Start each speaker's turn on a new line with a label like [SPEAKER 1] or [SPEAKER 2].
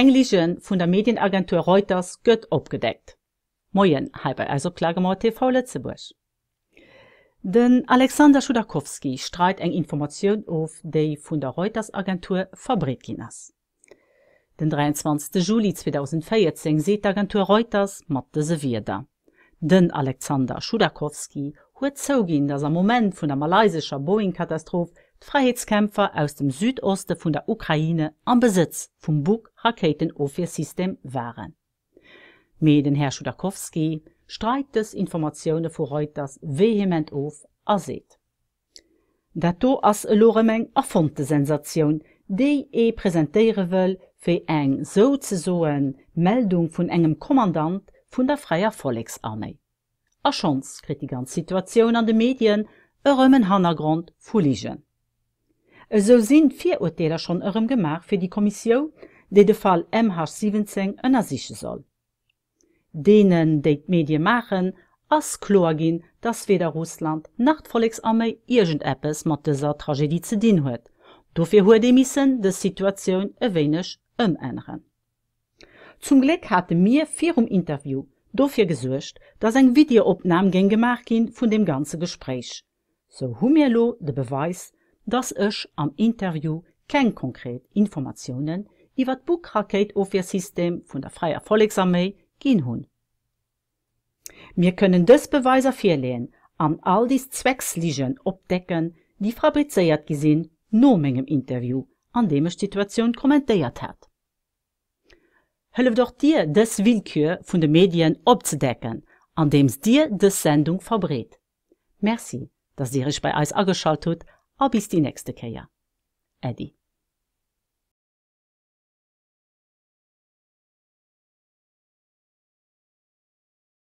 [SPEAKER 1] Englischen vun der Medienagentur Reuters gött opgedeckt. Moien halber also Klagemauer TV Lettzeburg. Den Alexander Schudakowski streit eng Informationun of déi vun der Reutersagentur Fabrikinnas. Den 23. Juli 2014 seet Agentur Reuters matte se wieder. Den Alexander Schudakowski huet zouginn, dats am Moment vun der malaysischer Boeing-Katastroph Freiheitskämpfer aus dem Südosten von der Ukraine am Besitz vom Bug raketen system waren. Mit den Herr Schudakowski streitet es Informationen von Reuters vehement auf als sieht. Dato as Loremeng erfundte Sensation, die er präsentieren will für eng sozusagen Meldung von engem Kommandant von der Freier Volksarmee. A Chance kriegt die ganze Situation an den Medien er einen Grund, vorliegen. eso sinn fir Urteiller schon ërem Gemach fir die Kommissionio, déi de Fall MH17 ënner siche soll. Denen déit Medi machen ass Kloagin, dats weder Russland nachtfollegsammei Igent Appes mat deser Tragédie ze dien huet, do fir hue demissen de Situationoun ewéneg ëm enren. Zum Gleck hatte mir virum Interview do fir gesuercht, dats eng Videoopnam gen gemach gin vun dem ganze Gesprächch. So humielo de Beweis, dass ich am Interview keine konkreten Informationen über das Buchraketofwehrsystem von der Freien Volksarmee gehen hun. Wir können das Beweise verlehen an all die Zwecksliegen abdecken, die fabriziert gesehen nur mit dem Interview, an dem ich die Situation kommentiert hat. Hilf doch dir das Willkür von den Medien abzudecken, an dem es dir die Sendung verbrät. Merci, dass ihr euch bei uns angeschaltet habt I'll be next to Kaya. Eddie.